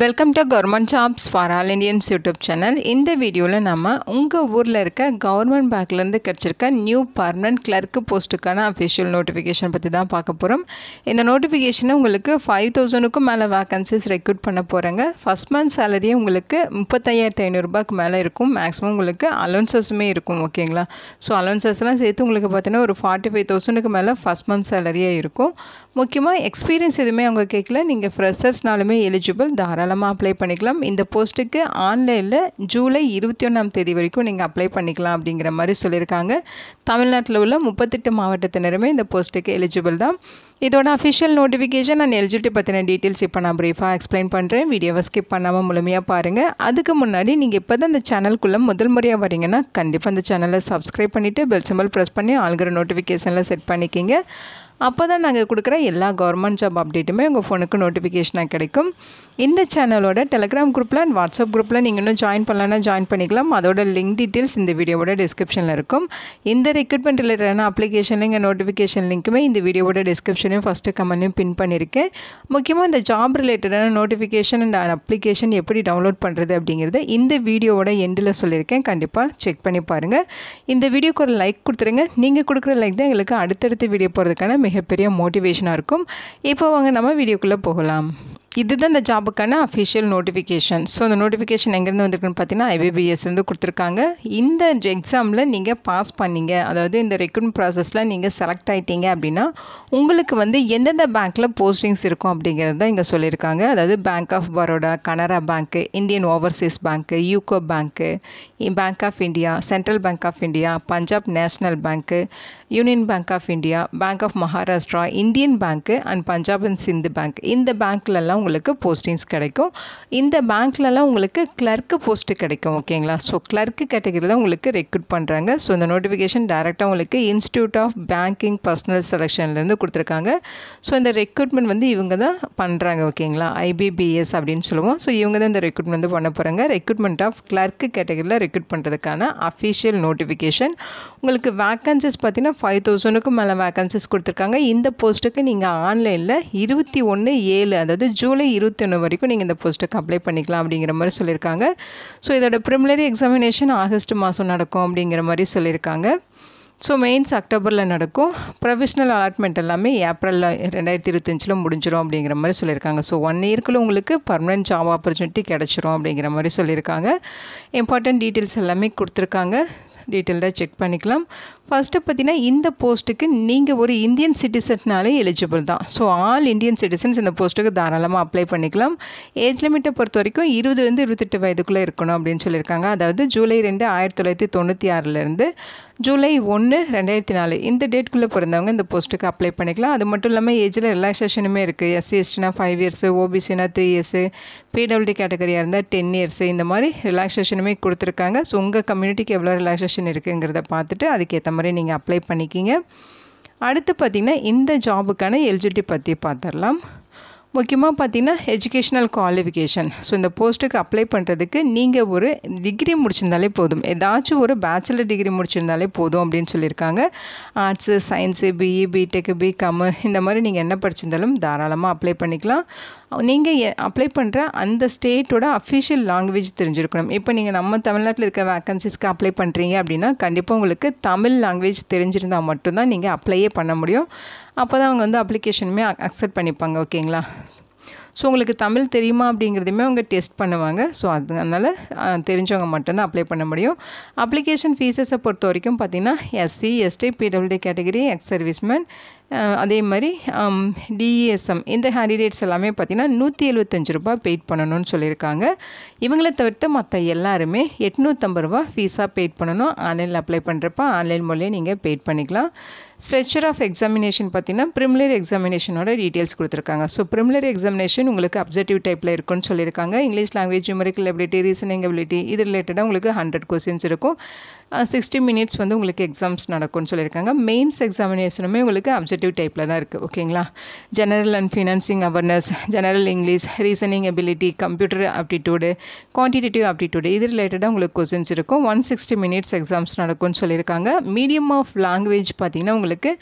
welcome to government jobs for all Indians YouTube channel இந்த வீடியோவில் நம்ம உங்கள் ஊரில் இருக்க கவர்மெண்ட் பேங்க்லேருந்து கிடச்சிருக்க நியூ பர்மனன்ட் கிளர்க்கு போஸ்ட்டுக்கான அஃபிஷியல் நோட்டிஃபிகேஷன் பற்றி தான் பார்க்க போகிறோம் இந்த நோட்டிஃபிகேஷனை உங்களுக்கு ஃபைவ் தௌசண்ட்க்கும் மேலே வேக்கன்சிஸ் ரெக்ரூட் பண்ண போகிறாங்க ஃபஸ்ட் மந்த் சேலரியே உங்களுக்கு முப்பத்தையாயிரத்து ஐநூறுரூபாய்க்கு மேலே இருக்கும் மேக்ஸிமம் உங்களுக்கு அலோன்சஸுமே இருக்கும் ஓகேங்களா ஸோ அலோன்சஸ்லாம் சேர்த்து உங்களுக்கு பார்த்தீங்கன்னா ஒரு ஃபார்ட்டி ஃபைவ் தௌசண்ட்க்கு மேலே ஃபஸ்ட் மந்த் சேலரியே இருக்கும் முக்கியமாக எக்ஸ்பீரியன்ஸ் எதுவுமே அவங்க கேட்கல நீங்கள் ஃப்ரெஷர்ஸ்னாலுமே எலிஜிபிள் தான் தாராளமாக அப்ளை பண்ணிக்கலாம் இந்த போஸ்ட்டுக்கு ஆன்லைனில் ஜூலை இருபத்தி ஒன்றாம் தேதி வரைக்கும் நீங்கள் அப்ளை பண்ணிக்கலாம் அப்படிங்கிற மாதிரி சொல்லியிருக்காங்க தமிழ்நாட்டில் உள்ள முப்பத்தெட்டு மாவட்டத்தினருமே இந்த போஸ்ட்டுக்கு எலிஜிபிள் தான் இதோட அஃபிஷியல் நோட்டிஃபிகேஷன் அண்ட் எலிஜிபிலிட்டி பற்றின டீட்டெயில்ஸ் இப்போ நான் ப்ரீஃபாக எக்ஸ்பிளைன் பண்ணுறேன் வீடியோவை ஸ்கிப் பண்ணாமல் முழுமையாக பாருங்கள் அதுக்கு முன்னாடி நீங்கள் இப்போ தான் இந்த சேனல்குள்ளே முதல் முறையாக வரீங்கன்னா கண்டிப்பாக அந்த சேனலை சப்ஸ்கிரைப் பண்ணிவிட்டு பெல் சிம்பிள் ப்ரெஸ் பண்ணி ஆளுங்கிற நோட்டிஃபிகேஷனில் செட் பண்ணிக்கிங்க அப்போ தான் நாங்கள் கொடுக்குற எல்லா கவர்மெண்ட் ஜாப் அப்டேட்டுமே உங்கள் ஃபோனுக்கு நோட்டிஃபிகேஷனாக கிடைக்கும் இந்த சேனலோட டெலிகிராம் குரூப்பில் அண்ட் வாட்ஸ்அப் குரூப்பில் நீங்கள் இன்னும் ஜாயின் பண்ணலன்னா ஜாயின் பண்ணிக்கலாம் அதோட லிங்க் டீட்டெயில்ஸ் இந்த வீடியோவோட டிஸ்கிரிப்ஷனில் இருக்கும் இந்த ரெக்ரூட்மெண்ட் ரிலேட்டடான அப்ளிகேஷன் இங்கே நோட்டிஃபிகேஷன் லிங்க்குமே இந்த வீடியோவோட டிஸ்கிரிப்ஷனையும் ஃபஸ்ட்டு கமெண்ட்டையும் பின் பண்ணியிருக்கேன் முக்கியமாக இந்த ஜாப் ரிலேட்டடான நோட்டிஃபிகேஷன் அண்ட் அப்ளிகேஷன் எப்படி டவுன்லோட் பண்ணுறது அப்படிங்கிறத இந்த வீடியோவோட எண்டில் சொல்லியிருக்கேன் கண்டிப்பாக செக் பண்ணி பாருங்கள் இந்த வீடியோக்கு ஒரு லைக் கொடுத்துருங்க நீங்கள் கொடுக்குற லைக் தான் எங்களுக்கு அடுத்தடுத்த வீடியோ போகிறதுக்கான மிகப்பெரிய மோட்டிவேஷனாக இருக்கும் இப்போ வாங்க நம்ம வீடியோக்குள்ளே போகலாம் இதுதான் இந்த ஜாபுக்கான அஃபிஷியல் நோட்டிஃபிகேஷன் ஸோ அந்த நோட்டிஃபிகேஷன் எங்கேருந்து வந்திருக்குன்னு பார்த்தீங்கன்னா ஐபிபிஎஸ்லேருந்து கொடுத்துருக்காங்க இந்த எக்ஸாமில் நீங்கள் பாஸ் பண்ணீங்க அதாவது இந்த ரெக்ரூட்மெண்ட் ப்ராசஸில் நீங்கள் செலக்ட் ஆகிட்டீங்க அப்படின்னா உங்களுக்கு வந்து எந்தெந்த பேங்க்கில் போஸ்டிங்ஸ் இருக்கும் அப்படிங்கிறது தான் இங்கே சொல்லியிருக்காங்க அதாவது bank of Baroda Canara bank Indian overseas bank UCO bank bank of India central bank of India Punjab national bank union bank of India bank of Maharashtra Indian bank and Punjab and Sind bank இந்த பேங்க்லலாம் தான் உங்களுக்கு போஸ்டிங்ஸ் கிடைக்கும் இந்த பேங்க்லலாம் உங்களுக்கு கிளர்க்கு போஸ்ட்டு கிடைக்கும் ஓகேங்களா so clerk category தான் உங்களுக்கு ரெக்ரூட் பண்ணுறாங்க ஸோ இந்த நோட்டிஃபிகேஷன் டேரெக்டாக உங்களுக்கு இன்ஸ்டியூட் ஆஃப் பேங்கிங் பர்சனல் செலெக்ஷன்லேருந்து கொடுத்துருக்காங்க ஸோ இந்த ரெக்ரூட்மெண்ட் வந்து இவங்க தான் பண்ணுறாங்க ஓகேங்களா ஐபிபிஎஸ் அப்படின்னு சொல்லுவோம் ஸோ இவங்க தான் இந்த ரெக்ரூட்மெண்ட் வந்து பண்ண போகிறாங்க ரெக்ரூட்மெண்ட் ஆஃப் கிளர்க்கு கேட்டகரியில் ரெக்ரூட் பண்ணுறதுக்கான அஃபிஷியல் நோட்டிஃபிகேஷன் உங்களுக்கு வேக்கன்சிஸ் பார்த்தீங்கன்னா ஃபைவ் தௌசண்ட்க்கு மேலே வேக்கன்சிஸ் கொடுத்துருக்காங்க இந்த போஸ்ட்டுக்கு நீங்கள் ஆன்லைனில் இருபத்தி ஒன்று ஏழு அதாவது ஜூன் ஜூலை இருபத்தொன்று வரைக்கும் நீங்கள் இந்த போஸ்ட்டுக்கு அப்ளை பண்ணிக்கலாம் அப்படிங்கிற மாதிரி சொல்லியிருக்காங்க ஸோ இதோட ப்ரிமினரி எக்ஸாமினேஷன் ஆகஸ்ட் மாதம் நடக்கும் அப்படிங்கிற மாதிரி சொல்லியிருக்காங்க ஸோ மெயின்ஸ் அக்டோபரில் நடக்கும் ப்ரொஃபஷனல் அலாட்மெண்ட் எல்லாமே ஏப்ரலில் ரெண்டாயிரத்தி இருபத்தஞ்சில் முடிஞ்சிடும் அப்படிங்கிற மாதிரி சொல்லியிருக்காங்க ஸோ ஒன் இயர்க்குள்ள உங்களுக்கு பர்மனெண்ட் ஜாப் ஆப்பர்ச்சுனிட்டி கிடச்சிரும் அப்படிங்கிற மாதிரி சொல்லியிருக்காங்க இம்பார்ட்டன்ட் டீட்டெயில்ஸ் எல்லாமே கொடுத்துருக்காங்க டீட்டெயில்டாக செக் பண்ணிக்கலாம் ஃபஸ்ட்டு பார்த்தீங்கன்னா இந்த போஸ்ட்டுக்கு நீங்கள் ஒரு இந்தியன் சிட்டிசன்னாலே எலிஜிபிள் தான் ஸோ ஆல் இந்தியன் சிட்டிசன்ஸ் இந்த போஸ்ட்டுக்கு தாராளமாக அப்ளை பண்ணிக்கலாம் ஏஜ் லிமிட்டை பொறுத்த வரைக்கும் இருபதுலேருந்து இருபத்தெட்டு வயதுக்குள்ளே இருக்கணும் அப்படின்னு சொல்லியிருக்காங்க அதாவது ஜூலை ரெண்டு ஆயிரத்தி தொள்ளாயிரத்தி தொண்ணூற்றி ஆறுலேருந்து ஜூலை ஒன்று ரெண்டாயிரத்தி நாலு இந்த டேட்குள்ளே பிறந்தவங்க இந்த போஸ்ட்டுக்கு அப்ளை பண்ணிக்கலாம் அது மட்டும் இல்லாமல் ஏஜில் ரிலாக்ஸேஷனுமே இருக்குது எஸ்சி எஸ்டினா ஃபைவ் இயர்ஸு ஓபிசினா த்ரீ இயர்ஸு பிடபிள்யூடி கேட்டகரியாக இருந்தால் டென் இயர்ஸு இந்த மாதிரி ரிலாக்ஸேஷனுமே கொடுத்துருக்காங்க ஸோ உங்கள் கம்யூனிட்டிக்கு எவ்வளோ ரிலாக்ஸேஷன் பொசிஷன் இருக்குங்கிறத பார்த்துட்டு அதுக்கேற்ற மாதிரி நீங்கள் அப்ளை பண்ணிக்கிங்க அடுத்து பார்த்திங்கன்னா இந்த ஜாபுக்கான எலிஜிபிலிட்டி பற்றி பார்த்துடலாம் முக்கியமாக பார்த்தீங்கன்னா எஜுகேஷ்னல் குவாலிஃபிகேஷன் ஸோ இந்த போஸ்ட்டுக்கு அப்ளை பண்ணுறதுக்கு நீங்கள் ஒரு டிகிரி முடிச்சிருந்தாலே போதும் ஏதாச்சும் ஒரு பேச்சுலர் டிகிரி முடிச்சிருந்தாலே போதும் அப்படின்னு சொல்லியிருக்காங்க arts science BE BTech BCom இந்த மாதிரி நீங்கள் என்ன படிச்சிருந்தாலும் தாராளமாக அப்ளை பண்ணிக்கலாம் நீங்கள் அப்ளை பண்ணுற அந்த ஸ்டேட்டோட அஃபிஷியல் லாங்குவேஜ் தெரிஞ்சிருக்கணும் இப்போ நீங்கள் நம்ம தமிழ்நாட்டில் இருக்க வேக்கன்சிஸ்க்கு அப்ளை பண்ணுறீங்க அப்படின்னா கண்டிப்பாக உங்களுக்கு தமிழ் லாங்குவேஜ் தெரிஞ்சிருந்தால் மட்டும்தான் நீங்கள் அப்ளையே பண்ண முடியும் அப்போ தான் அவங்க வந்து அப்ளிகேஷனுமே அக்செப்ட் பண்ணிப்பாங்க ஓகேங்களா ஸோ உங்களுக்கு தமிழ் தெரியுமா அப்படிங்கிறதுமே அவங்க டெஸ்ட் பண்ணுவாங்க ஸோ அது அதனால் தெரிஞ்சவங்க மட்டும்தான் அப்ளை பண்ண முடியும் அப்ளிகேஷன் ஃபீஸஸை பொறுத்த வரைக்கும் பார்த்திங்கன்னா SC ST PWD category ex serviceman அதே மாதிரி டிஎஸ்எம் e இந்த கேண்டிடேட்ஸ் எல்லாமே பார்த்திங்கன்னா நூற்றி எழுபத்தஞ்சு ரூபா பெய்ட் பண்ணணும்னு சொல்லியிருக்காங்க இவங்களை தவிர்த்து மற்ற எல்லாருமே எட்நூற்றம்பது ரூபா ஃபீஸாக பெய்ட் பண்ணணும் ஆன்லைனில் அப்ளை பண்ணுறப்ப ஆன்லைன் மூலியம் நீங்கள் பெய்ட் பண்ணிக்கலாம் ஸ்ட்ரெச்சர் ஆஃப் எக்ஸாமினேஷன் பார்த்திங்கன்னா ப்ரிமிலரி எக்ஸாமினேஷனோட டீட்டெயில்ஸ் கொடுத்துருக்காங்க ஸோ ப்ரிமிலரி எக்ஸாமினேஷன் உங்களுக்கு அப்ஜெக்டிவ் டைப்பில் இருக்குன்னு சொல்லியிருக்காங்க English language numerical ability reasoning ability இது ரிலேட்டடாக உங்களுக்கு ஹண்ட்ரட் கொஸ்டின்ஸ் இருக்கும் சிக்ஸ்டி மினிட்ஸ் வந்து உங்களுக்கு எக்ஸாம்ஸ் நடக்கும்னு சொல்லியிருக்காங்க மெயின்ஸ் எக்ஸாமினேஷனுமே உங்களுக்கு அப்ஜெக்டிவ் டைப்பில் தான் இருக்குது ஓகேங்களா general and financing awareness general English reasoning ability computer aptitude quantitative aptitude இது ரிலேட்டடாக உங்களுக்கு கொஸ்டின்ஸ் இருக்கும் ஒன் சிக்ஸ்டி மினிட்ஸ் எக்ஸாம்ஸ் நடக்கும்னு சொல்லியிருக்காங்க மீடியம் ஆஃப் லாங்குவேஜ் பார்த்திங்கன்னா உங்களுக்கு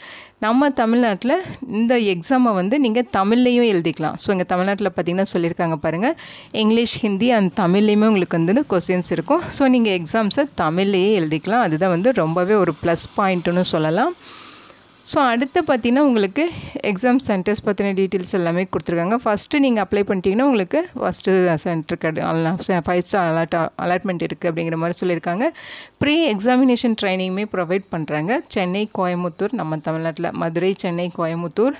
நம்ம தமிழ்நாட்டில் இந்த எக்ஸாமை வந்து நீங்கள் தமிழ்லேயும் எழுதிக்கலாம் ஸோ இங்கே தமிழ்நாட்டில் பார்த்திங்கன்னா சொல்லியிருக்காங்க பாருங்கள் இங்கிலீஷ் ஹிந்தி அண்ட் தமிழ்லேயுமே உங்களுக்கு வந்து கொஸ்டின்ஸ் இருக்கும் ஸோ நீங்கள் எக்ஸாம்ஸை தமிழ்லேயே எழுதி பண்ணிக்கலாம் அதுதான் வந்து ரொம்பவே ஒரு ப்ளஸ் பாயிண்ட்டுன்னு சொல்லலாம் ஸோ அடுத்து பார்த்தீங்கன்னா உங்களுக்கு எக்ஸாம் சென்டர்ஸ் பற்றின டீட்டெயில்ஸ் எல்லாமே கொடுத்துருக்காங்க ஃபஸ்ட்டு நீங்கள் அப்ளை பண்ணிட்டீங்கன்னா உங்களுக்கு ஃபஸ்ட்டு சென்டர் கடை ஃபைவ் ஸ்டார் அலாட் அலாட்மெண்ட் இருக்குது அப்படிங்கிற மாதிரி சொல்லியிருக்காங்க ப்ரீ எக்ஸாமினேஷன் ட்ரைனிங்குமே ப்ரொவைட் பண்ணுறாங்க சென்னை கோயமுத்தூர் நம்ம தமிழ்நாட்டில் மதுரை சென்னை கோயமுத்தூர்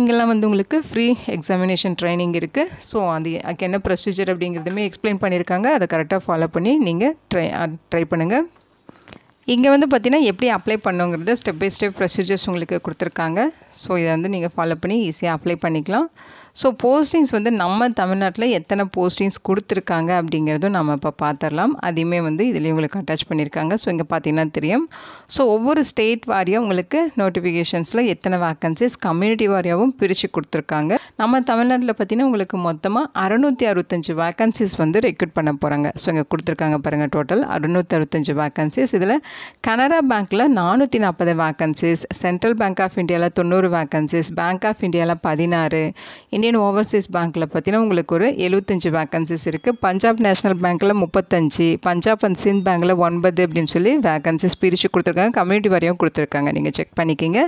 இங்கெல்லாம் வந்து உங்களுக்கு ஃப்ரீ எக்ஸாமினேஷன் ட்ரைனிங் இருக்குது ஸோ அது அதுக்கு என்ன ப்ரொசீஜர் அப்படிங்கிறதுமே எக்ஸ்பிளைன் பண்ணியிருக்காங்க அதை கரெக்டாக ஃபாலோ பண்ணி நீங்கள் ட்ரை ட்ரை பண்ணுங்கள் இங்கே வந்து பார்த்தீங்கன்னா எப்படி அப்ளை பண்ணுங்கிறத ஸ்டெப் பை ஸ்டெப் ப்ரொசீஜர்ஸ் உங்களுக்கு கொடுத்துருக்காங்க ஸோ இதை வந்து நீங்கள் ஃபாலோ பண்ணி ஈஸியாக அப்ளை பண்ணிக்கலாம் ஸோ போஸ்டிங்ஸ் வந்து நம்ம தமிழ்நாட்டில் எத்தனை போஸ்டிங்ஸ் கொடுத்துருக்காங்க அப்படிங்கிறதும் நம்ம இப்போ பார்த்துடலாம் அதையுமே வந்து இதுலேயும் உங்களுக்கு அட்டாச் பண்ணியிருக்காங்க ஸோ இங்கே பார்த்தீங்கன்னா தெரியும் ஸோ ஒவ்வொரு ஸ்டேட் வாரியாக உங்களுக்கு நோட்டிஃபிகேஷன்ஸில் எத்தனை வேக்கன்சிஸ் கம்யூனிட்டி வாரியாகவும் பிரித்து கொடுத்துருக்காங்க நம்ம தமிழ்நாட்டில் பார்த்திங்கன்னா உங்களுக்கு மொத்தமாக அறநூற்றி அறுபத்தஞ்சு வேக்கன்சிஸ் வந்து ரெக்ரூட் பண்ண போகிறாங்க ஸோ இங்கே கொடுத்துருக்காங்க பாருங்கள் டோட்டல் அறுநூற்றி அறுபத்தஞ்சு வேக்கன்சிஸ் இதில் கனரா பேங்க்கில் நானூற்றி நாற்பது வேக்கன்சிஸ் சென்ட்ரல் பேங்க் ஆஃப் இந்தியாவில் தொண்ணூறு வேக்கன்சிஸ் பேங்க் ஆஃப் இந்தியாவில் பதினாறு இந்தியன் ஓவர்சீஸ் பேங்க்கில் பார்த்தீங்கன்னா உங்களுக்கு ஒரு எழுபத்தஞ்சு வேக்கன்சிஸ் இருக்குது பஞ்சாப் நேஷனல் பேங்க்கில் முப்பத்தஞ்சு பஞ்சாப் அண்ட் சிந்த் பேங்க்கில் ஒன்பது அப்படின்னு சொல்லி வேக்கன்சிஸ் பிரித்து கொடுத்துருக்காங்க கம்யூனிட்டி வரையும் கொடுத்துருக்காங்க நீங்கள் செக் பண்ணிக்கிங்க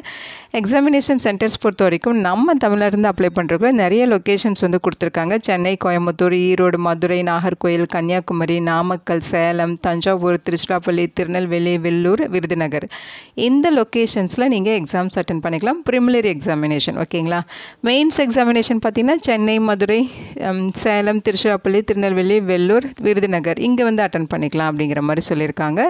எக்ஸாமினேஷன் சென்டர்ஸ் பொறுத்த வரைக்கும் நம்ம தமிழ்நாட்டிலேருந்து அப்ளை பண்ணுறக்கு நிறைய லொக்கேஷன்ஸ் வந்து கொடுத்துருக்காங்க சென்னை கோயம்புத்தூர் ஈரோடு மதுரை நாகர்கோயில் கன்னியாகுமரி நாமக்கல் சேலம் தஞ்சாவூர் திருச்சிராப்பள்ளி திருநெல்வேலி வெள்ளூர் விருதுநகர் இந்த லொக்கேஷன்ஸில் நீங்கள் எக்ஸாம்ஸ் அட்டன் பண்ணிக்கலாம் ப்ரிமிலரி எக்ஸாமினேஷன் ஓகேங்களா மெயின்ஸ் எக்ஸாமினேஷன் பார்த்தீங்கன்னா சென்னை மதுரை சேலம் திருச்சிராப்பள்ளி திருநெல்வேலி வெள்ளூர் விருதுநகர் இங்கே வந்து அட்டன் பண்ணிக்கலாம் அப்படிங்கிற மாதிரி சொல்லியிருக்காங்க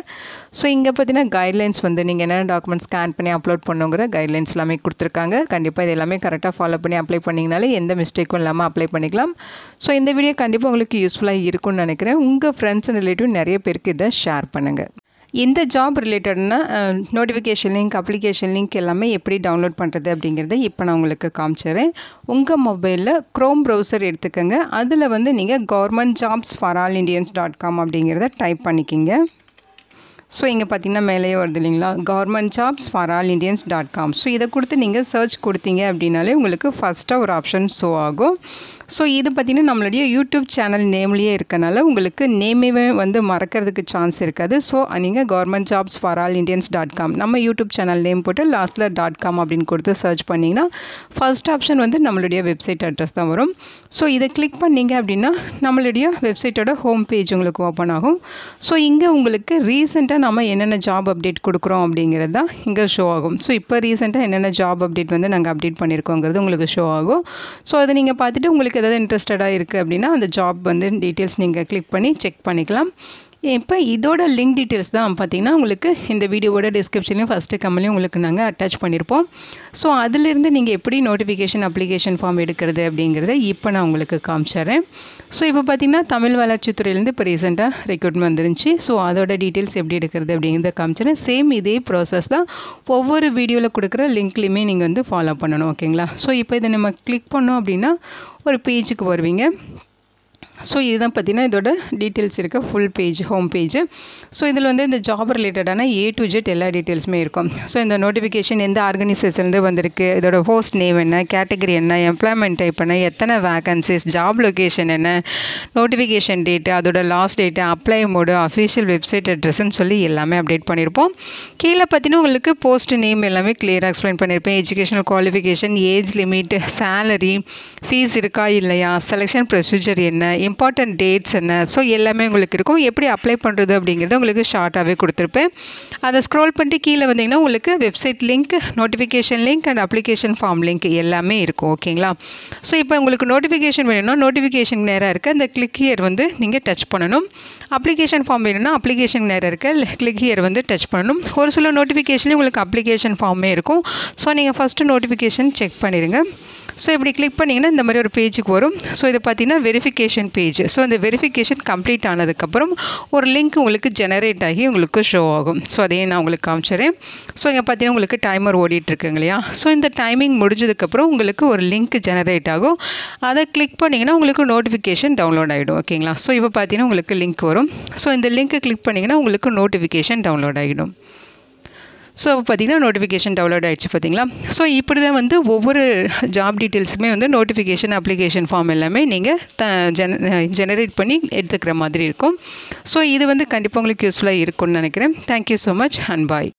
ஸோ இங்கே பார்த்தீங்கன்னா கைட்லைன்ஸ் வந்து நீங்கள் என்னென்ன டாக்குமெண்ட் ஸ்கேன் பண்ணி அப்லோட் பண்ணுங்கிற கைட்லைன்ஸ் எல்லாமே கொடுத்துருக்காங்க கண்டிப்பாக இதெல்லாமே கரெக்டாக ஃபாலோ பண்ணி அப்ளை பண்ணிங்கனாலே எந்த மிஸ்டேக்கும் இல்லாமல் அப்ளை பண்ணிக்கலாம் ஸோ இந்த வீடியோ கண்டிப்பாக உங்களுக்கு யூஸ்ஃபுல்லாக இருக்கும்னு நினைக்கிறேன் உங்கள் ஃப்ரெண்ட்ஸ் அண்ட் ரிலேட்டிவ் நிறைய பேருக்கு இதை ஷேர் பண்ணுங்கள் இந்த ஜாப் ரிலேட்டட்னா நோட்டிஃபிகேஷன் லிங்க் அப்ளிகேஷன் லிங்க் எல்லாமே எப்படி டவுன்லோட் பண்ணுறது அப்படிங்கிறத இப்போ நான் உங்களுக்கு காமிச்சிடுறேன் உங்கள் மொபைலில் க்ரோம் ப்ரௌசர் எடுத்துக்கோங்க அதில் வந்து நீங்கள் government jobs for all Indians dot com அப்படிங்கிறத டைப் பண்ணிக்கிங்க ஸோ இங்கே பார்த்தீங்கன்னா மேலேயே வருது இல்லைங்களா government jobs for all Indians dot com so இதை கொடுத்து நீங்கள் சர்ச் கொடுத்தீங்க அப்படின்னாலே உங்களுக்கு ஃபஸ்ட்டாக ஒரு ஆப்ஷன் ஷோ ஆகும் ஸோ இது பார்த்திங்கன்னா நம்மளுடைய யூடியூப் சேனல் நேம்லேயே இருக்கனால உங்களுக்கு நேமே வந்து மறக்கிறதுக்கு சான்ஸ் இருக்காது ஸோ நீங்கள் government jobs for all Indians dot com நம்ம யூடியூப் சேனல் நேம் போட்டு லாஸ்ட்டில் டாட் காம் அப்படின்னு கொடுத்து சர்ச் பண்ணிங்கன்னா ஃபஸ்ட் ஆப்ஷன் வந்து நம்மளுடைய வெப்சைட் அட்ரஸ் தான் வரும் ஸோ இதை கிளிக் பண்ணிங்க அப்படின்னா நம்மளுடைய வெப்சைட்டோட ஹோம் பேஜ் உங்களுக்கு ஓப்பன் ஆகும் ஸோ இங்கே உங்களுக்கு ரீசெண்டாக நம்ம என்னென்ன ஜாப் அப்டேட் கொடுக்குறோம் அப்படிங்கிறது தான் இங்கே ஷோ ஆகும் ஸோ இப்போ ரீசெண்டாக என்னென்ன ஜாப் அப்டேட் வந்து நாங்கள் அப்டேட் பண்ணியிருக்கோங்கிறது உங்களுக்கு ஷோ ஆகும் ஸோ அதை நீங்கள் பார்த்துட்டு உங்களுக்கு உங்களுக்கு எதாவது இன்ட்ரெஸ்டடாக இருக்குது அப்படின்னா அந்த ஜாப் வந்து டீட்டெயில்ஸ் நீங்கள் கிளிக் பண்ணி செக் பண்ணிக்கலாம் இப்போ இதோட லிங்க் டீட்டெயில்ஸ் தான் பார்த்திங்கன்னா உங்களுக்கு இந்த வீடியோவோட டிஸ்கிரிப்ஷனையும் ஃபஸ்ட்டு கம்மலையும் உங்களுக்கு நாங்கள் அட்டாச் பண்ணியிருப்போம் ஸோ அதிலிருந்து நீங்கள் எப்படி நோட்டிஃபிகேஷன் அப்ளிகேஷன் ஃபார்ம் எடுக்கிறது அப்படிங்கிறத இப்போ நான் உங்களுக்கு காமிச்சிடுறேன் ஸோ இப்போ பார்த்திங்கன்னா தமிழ் வளர்ச்சித்துறையிலேருந்து இப்போ ரீசெண்டாக ரெக்யூட்மெண்ட் வந்துருந்துச்சு ஸோ அதோட டீட்டெயில்ஸ் எப்படி எடுக்கிறது அப்படிங்கிறத காமிச்சிடுறேன் சேம் இதே ப்ராசஸ் தான் ஒவ்வொரு வீடியோவில் கொடுக்குற லிங்க்லேயுமே நீங்கள் வந்து ஃபாலோ பண்ணணும் ஓகேங்களா ஸோ இப்போ இதை நம்ம கிளிக் பண்ணோம் அப்படின்னா ஒரு பேஜுக்கு வருவீங்க ஸோ இதுதான் பார்த்தீங்கன்னா இதோட டீட்டெயில்ஸ் இருக்க full page home page so இதில் வந்து இந்த ஜாப் ரிலேட்டடான ஏ டு ஜெட் எல்லா டீட்டெயில்ஸுமே இருக்கும் ஸோ இந்த நோட்டிஃபிகேஷன் எந்த ஆர்கனைசேஷன்லேருந்து வந்திருக்கு இதோட ஹோஸ்ட் நேம் என்ன கேட்டகரி என்ன எம்ப்ளாய்மெண்ட் டைப் என்ன எத்தனை வேகன்சிஸ் ஜாப் லொக்கேஷன் என்ன நோட்டிஃபிகேஷன் டேட்டு அதோட last date apply mode official website அட்ரஸ்ன்னு சொல்லி எல்லாமே அப்டேட் பண்ணியிருப்போம் கீழே பார்த்தீங்கன்னா உங்களுக்கு போஸ்ட் நேம் எல்லாமே கிளியராக எக்ஸ்பிளைன் பண்ணியிருப்பேன் educational qualification age limit salary fees இருக்கா இல்லையா செலெக்ஷன் ப்ரொசீஜர் என்ன இம்பார்ட்டண்ட் டேட்ஸ் என்ன ஸோ எல்லாமே உங்களுக்கு இருக்கும் எப்படி அப்ளை பண்ணுறது அப்படிங்கிறது உங்களுக்கு ஷார்ட்டாகவே கொடுத்துருப்பேன் அதை ஸ்க்ரோல் பண்ணிட்டு கீழே வந்தீங்கன்னா உங்களுக்கு website link notification link and application form link எல்லாமே இருக்கும் ஓகேங்களா ஸோ இப்போ உங்களுக்கு நோட்டிஃபிகேஷன் வேணும்னா நோட்டிஃபிகேஷன் நேராக இருக்குது அந்த கிளிக் ஹியர் வந்து நீங்கள் டச் பண்ணணும் அப்ளிகேஷன் ஃபார்ம் வேணும்னா அப்ளிகேஷன் நேராக இருக்குது கிளிக் ஹியர் வந்து டச் பண்ணணும் ஒரு சில நோட்டிஃபிகேஷன்லேயும் உங்களுக்கு அப்ளிகேஷன் ஃபார்மே இருக்கும் ஸோ நீங்கள் ஃபஸ்ட்டு நோட்டிஃபிகேஷன் செக் பண்ணிடுங்க ஸோ இப்படி கிளிக் பண்ணிங்கன்னா இந்த மாதிரி ஒரு பேஜுக்கு வரும் ஸோ இதை பார்த்தீங்கன்னா வெரிஃபிகேஷன் பேஜ் ஸோ அந்த வெரிஃபிகேஷன் கம்ப்ளீட் ஆனதுக்கப்புறம் ஒரு லிங்க் உங்களுக்கு ஜெனரேட் ஆகி உங்களுக்கு ஷோ ஆகும் ஸோ அதையும் நான் உங்களுக்கு காமிச்சிடுறேன் ஸோ இங்கே பார்த்தீங்கன்னா உங்களுக்கு டைமர் ஓடிட்டுருக்குங்க இல்லையா ஸோ இந்த டைமிங் முடிஞ்சதுக்கப்புறம் உங்களுக்கு ஒரு லிங்க் ஜெனரேட் ஆகும் அதை கிளிக் பண்ணிங்கன்னா உங்களுக்கு நோட்டிஃபிகேஷன் டவுன்லோட் ஆகிடும் ஓகேங்களா ஸோ இப்போ பார்த்தீங்கன்னா உங்களுக்கு லிங்க் வரும் ஸோ இந்த லிங்க்கை கிளிக் பண்ணிங்கன்னா உங்களுக்கு நோட்டிஃபிகேஷன் டவுன்லோட் ஆகிடும் ஸோ அப்போ பார்த்திங்கன்னா நோட்டிஃபிகேஷன் டவுன்லோட் ஆகிடுச்சு பார்த்திங்களா ஸோ இப்படி தான் வந்து ஒவ்வொரு ஜாப் டீட்டெயில்ஸுமே வந்து நோட்டிஃபிகேஷன் அப்ளிகேஷன் ஃபார்ம் எல்லாமே நீங்கள் த ஜென ஜெனரேட் பண்ணி எடுத்துக்கிற மாதிரி இருக்கும் ஸோ இது வந்து கண்டிப்பாக உங்களுக்கு யூஸ்ஃபுல்லாக இருக்கும்னு நினைக்கிறேன் thank you so much and bye